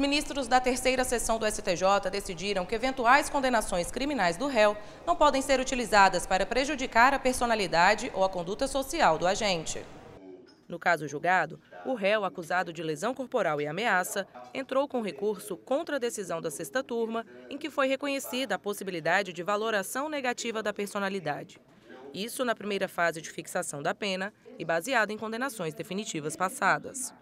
ministros da terceira sessão do STJ decidiram que eventuais condenações criminais do réu não podem ser utilizadas para prejudicar a personalidade ou a conduta social do agente. No caso julgado, o réu, acusado de lesão corporal e ameaça, entrou com recurso contra a decisão da sexta turma, em que foi reconhecida a possibilidade de valoração negativa da personalidade. Isso na primeira fase de fixação da pena e baseado em condenações definitivas passadas.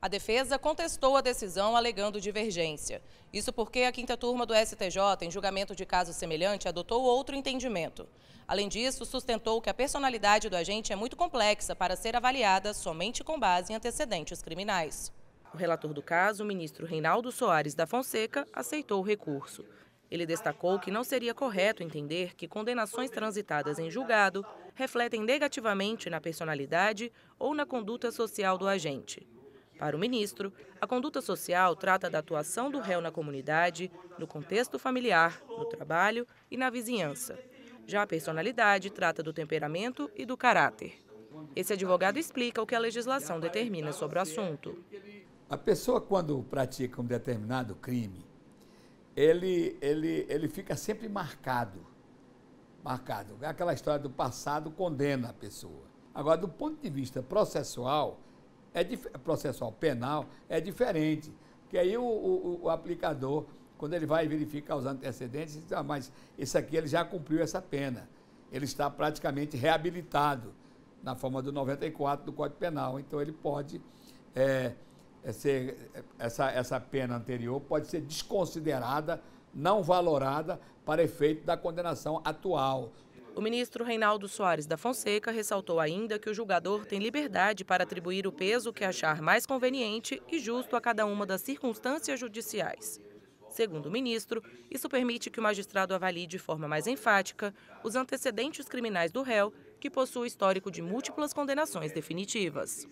A defesa contestou a decisão alegando divergência. Isso porque a quinta turma do STJ, em julgamento de caso semelhante, adotou outro entendimento. Além disso, sustentou que a personalidade do agente é muito complexa para ser avaliada somente com base em antecedentes criminais. O relator do caso, o ministro Reinaldo Soares da Fonseca, aceitou o recurso. Ele destacou que não seria correto entender que condenações transitadas em julgado refletem negativamente na personalidade ou na conduta social do agente. Para o ministro, a conduta social trata da atuação do réu na comunidade, no contexto familiar, no trabalho e na vizinhança. Já a personalidade trata do temperamento e do caráter. Esse advogado explica o que a legislação determina sobre o assunto. A pessoa, quando pratica um determinado crime, ele, ele, ele fica sempre marcado. Marcado. É aquela história do passado condena a pessoa. Agora, do ponto de vista processual, é processual penal é diferente. Porque aí o, o, o aplicador, quando ele vai verificar os antecedentes, diz, ah, mas esse aqui ele já cumpriu essa pena. Ele está praticamente reabilitado na forma do 94 do Código Penal. Então ele pode é, é ser, é, essa, essa pena anterior pode ser desconsiderada, não valorada para efeito da condenação atual o ministro Reinaldo Soares da Fonseca ressaltou ainda que o julgador tem liberdade para atribuir o peso que achar mais conveniente e justo a cada uma das circunstâncias judiciais. Segundo o ministro, isso permite que o magistrado avalie de forma mais enfática os antecedentes criminais do réu, que possui histórico de múltiplas condenações definitivas.